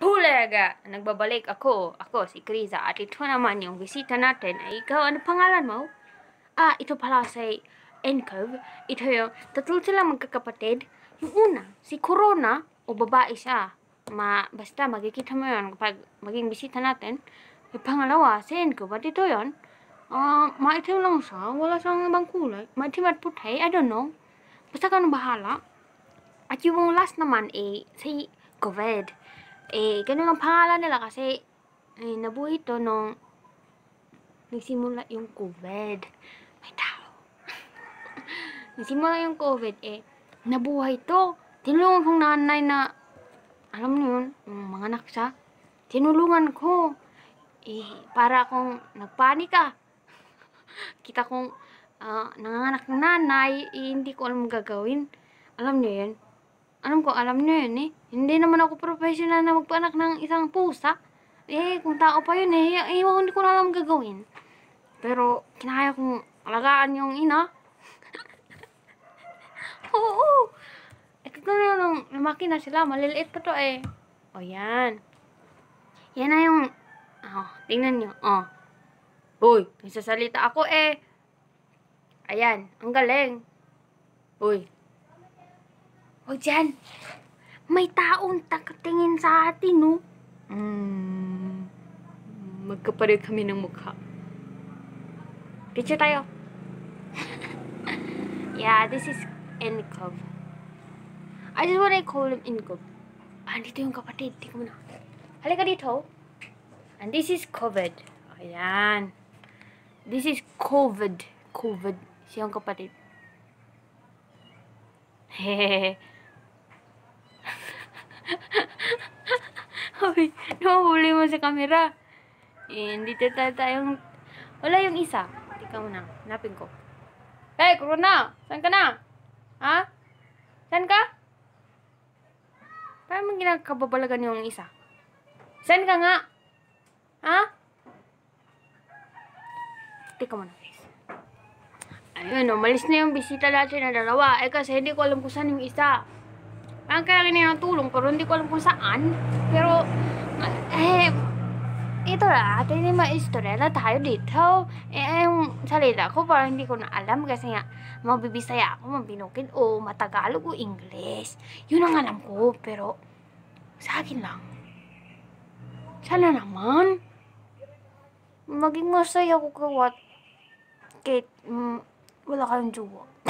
Bulaga! Nagbabalik ako. Ako si Kriza. At ito naman yung bisita natin. Ay, ikaw, ano pangalan mo? Ah, ito pala si Encove. Ito yung tatlo silang magkakapatid. Yung una, si Corona o babae siya. Ma, basta magkikita mo yun kapag maging bisita natin. Yung pangalawa, si Encove. At ito yun. Uh, ah, maitim lang siya. Wala siyang ibang kulay. Maitim at puti. I don't know. Basta ka bahala. At yung last naman eh, si COVID. Eh, ganun ang pangalan nila kasi eh, nabuhay ito nung nagsimula yung COVID. May tao. nagsimula yung COVID, eh, nabuhay ito. Tinulungan kong nanay na, alam niyo yun, yung mga anak siya, tinulungan ko. Eh, para akong nagpanika. Kita kong uh, nanganganak ng nanay, eh, hindi ko alam gagawin. Alam niyo yun, alam ko, alam niyo yun eh. Hindi naman ako professional na magpanak ng isang pusa. Eh, kung tao pa yun eh, eh, eh hindi ko na alam gagawin. Pero, kinaya kong alagaan yung ina. Oo! Eh, ito na yun, lumaki na sila. Maliliit pa to eh. O, yan. Yan na yung... Oh, tingnan nyo. Oh. Uy, nagsasalita ako eh. Ayan, ang galing. Uy, o dyan, may taong takatingin sa atin, no? Mm, magkapareho kami ng mukha. Picture tayo. yeah, this is Enkov. I just wanna call him Enkov. Andito ah, yung kapatid. Tingnan mo na. Halika dito. And this is COVID. Ayan. This is COVID. COVID. Siyang kapatid. Hehehe. Hoy, nahuhuli mo sa camera. Eh, hindi tayo tayong... Wala yung isa. Ikaw na. Hanapin ko. Hey, Corona! Saan ka na? Ha? Saan ka? Parang mong ginagkababalagan yung isa. Saan ka nga? Ha? Tika mo na, guys. Ayun, malis na yung bisita natin na dalawa. Eh kasi hindi ko alam kung saan yung isa. Parang kaya kanina ng tulong, pero hindi ko alam kung saan. Pero, eh, ito na, atin yung mga istorela tayo dito. Eh, eh, yung salita ko, parang hindi ko na alam kasi nga, mabibisaya ako, mabinukid, o matagalog, o English. Yun ang alam ko, pero, sa akin lang. Sana naman. Maging masaya ko kawat kay, um, 我来关注我。